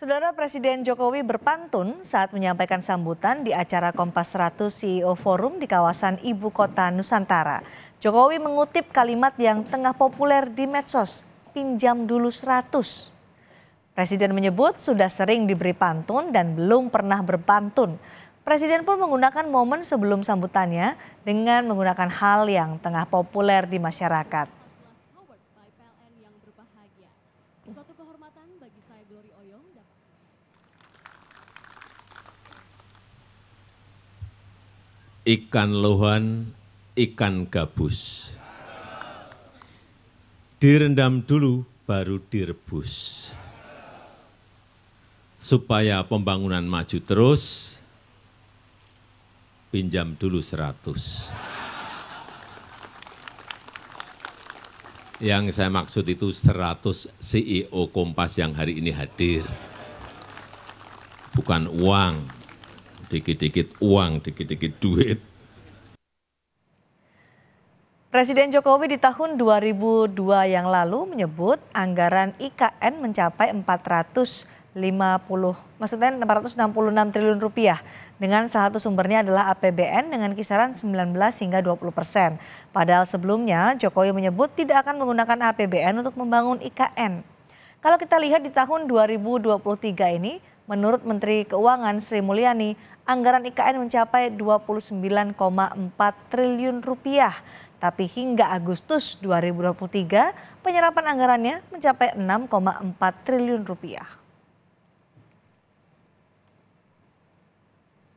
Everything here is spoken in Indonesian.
Saudara Presiden Jokowi berpantun saat menyampaikan sambutan di acara Kompas 100 CEO Forum di kawasan Ibu Kota Nusantara. Jokowi mengutip kalimat yang tengah populer di medsos, pinjam dulu 100. Presiden menyebut sudah sering diberi pantun dan belum pernah berpantun. Presiden pun menggunakan momen sebelum sambutannya dengan menggunakan hal yang tengah populer di masyarakat. Suatu kehormatan bagi saya Glory Oyong dapat ikan lohan, ikan gabus. Direndam dulu baru direbus. Supaya pembangunan maju terus, pinjam dulu seratus. Yang saya maksud itu 100 CEO Kompas yang hari ini hadir. Bukan uang, dikit-dikit uang, dikit-dikit duit. Presiden Jokowi di tahun 2002 yang lalu menyebut anggaran IKN mencapai 400 50 maksudnya 666 triliun rupiah dengan salah satu sumbernya adalah APBN dengan kisaran 19 hingga 20 persen. Padahal sebelumnya Jokowi menyebut tidak akan menggunakan APBN untuk membangun IKN. Kalau kita lihat di tahun 2023 ini, menurut Menteri Keuangan Sri Mulyani, anggaran IKN mencapai 29,4 triliun rupiah. Tapi hingga Agustus 2023, penyerapan anggarannya mencapai 6,4 triliun rupiah.